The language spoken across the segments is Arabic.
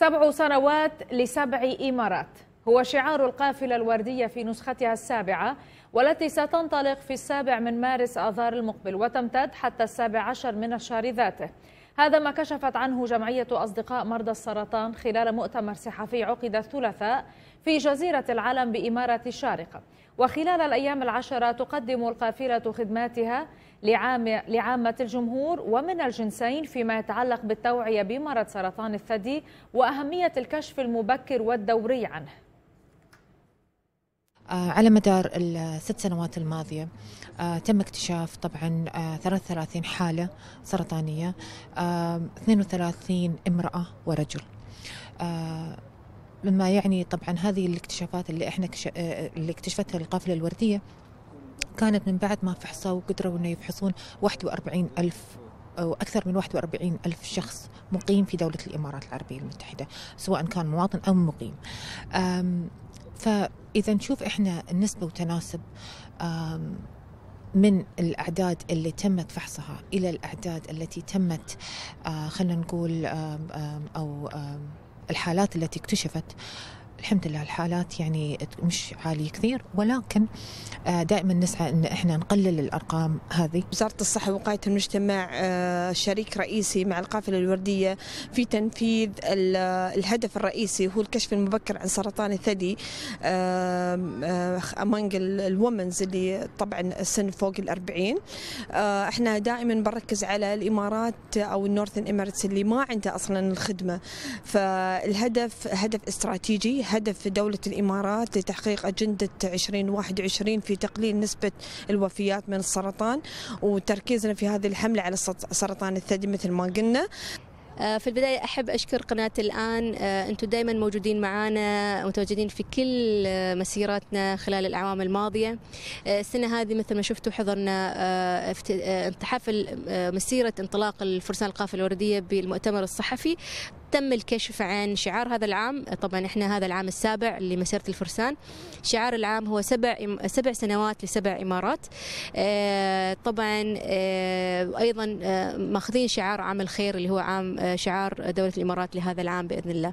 سبع سنوات لسبع إمارات هو شعار القافلة الوردية في نسختها السابعة والتي ستنطلق في السابع من مارس آذار المقبل وتمتد حتى السابع عشر من الشهر ذاته هذا ما كشفت عنه جمعية أصدقاء مرضى السرطان خلال مؤتمر صحفي عقد الثلاثاء في جزيرة العالم بإمارة الشارقة وخلال الأيام العشرة تقدم القافلة خدماتها لعامة الجمهور ومن الجنسين فيما يتعلق بالتوعية بمرض سرطان الثدي وأهمية الكشف المبكر والدوري عنه آه، على مدار الست سنوات الماضية آه، تم اكتشاف طبعا 33 آه، حالة سرطانية 32 امرأة ورجل مما يعني طبعا هذه الاكتشافات اللي احنا اللي اكتشفتها القافله الورديه كانت من بعد ما فحصوا وقدروا أنه يفحصون 41 ألف أو أكثر من 41 ألف شخص مقيم في دولة الإمارات العربية المتحدة سواء كان مواطن أو مقيم فإذا نشوف إحنا النسبة وتناسب من الأعداد اللي تمت فحصها إلى الأعداد التي تمت آه، خلينا نقول أو الحالات التي اكتشفت الحمد لله الحالات يعني مش عالية كثير ولكن آه، دائما نسعى أن إحنا نقلل الأرقام هذه وزارة الصحة ووقاية المجتمع آه، شريك رئيسي مع القافلة الوردية في تنفيذ الهدف الرئيسي هو الكشف المبكر عن سرطان الثدي أمانج الومنز اللي طبعا السن فوق الأربعين آه، احنا دائما بنركز على الإمارات أو النورثن اميريتس اللي ما عنده أصلا الخدمة فالهدف هدف استراتيجي هدف دولة الإمارات لتحقيق أجندة 2021 في تقليل نسبة الوفيات من السرطان وتركيزنا في هذه الحملة على سرطان الثدي مثل ما قلنا آه، في البداية أحب أشكر قناة الآن آه، أنتم دائما موجودين معنا متواجدين في كل آه، مسيراتنا خلال الأعوام الماضية السنة هذه مثل ما شفتوا حضرنا حفل مسيرة انطلاق الفرسان القافلة الوردية بالمؤتمر الصحفي تم الكشف عن شعار هذا العام طبعا احنا هذا العام السابع لمسيره الفرسان شعار العام هو سبع سبع سنوات لسبع امارات آه، طبعا آه، ايضا آه، ماخذين شعار عام الخير اللي هو عام شعار دوله الامارات لهذا العام باذن الله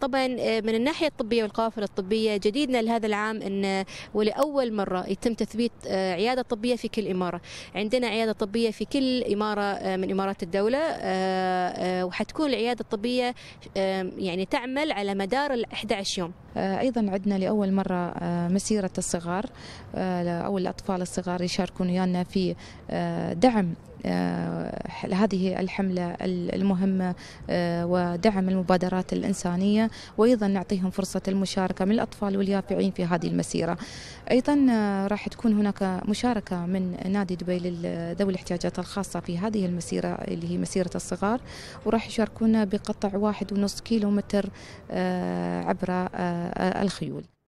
طبعا من الناحيه الطبيه والقوافل الطبيه جديدنا لهذا العام ان ولاول مره يتم تثبيت عياده طبيه في كل اماره عندنا عياده طبيه في كل اماره من امارات الدوله وحتكون العياده الوحدات الطبية يعني تعمل على مدار ال 11 يوم آه، أيضا عدنا لأول مرة آه، مسيرة الصغار آه، أو الأطفال الصغار يشاركون ويانا في دعم آه، هذه الحملة المهمة آه، ودعم المبادرات الإنسانية وأيضا نعطيهم فرصة المشاركة من الأطفال واليافعين في هذه المسيرة أيضا آه، راح تكون هناك مشاركة من نادي دبي لذوي الاحتياجات الخاصة في هذه المسيرة اللي هي مسيرة الصغار وراح يشاركونا بقطع واحد ونص كيلو متر عبر الخيول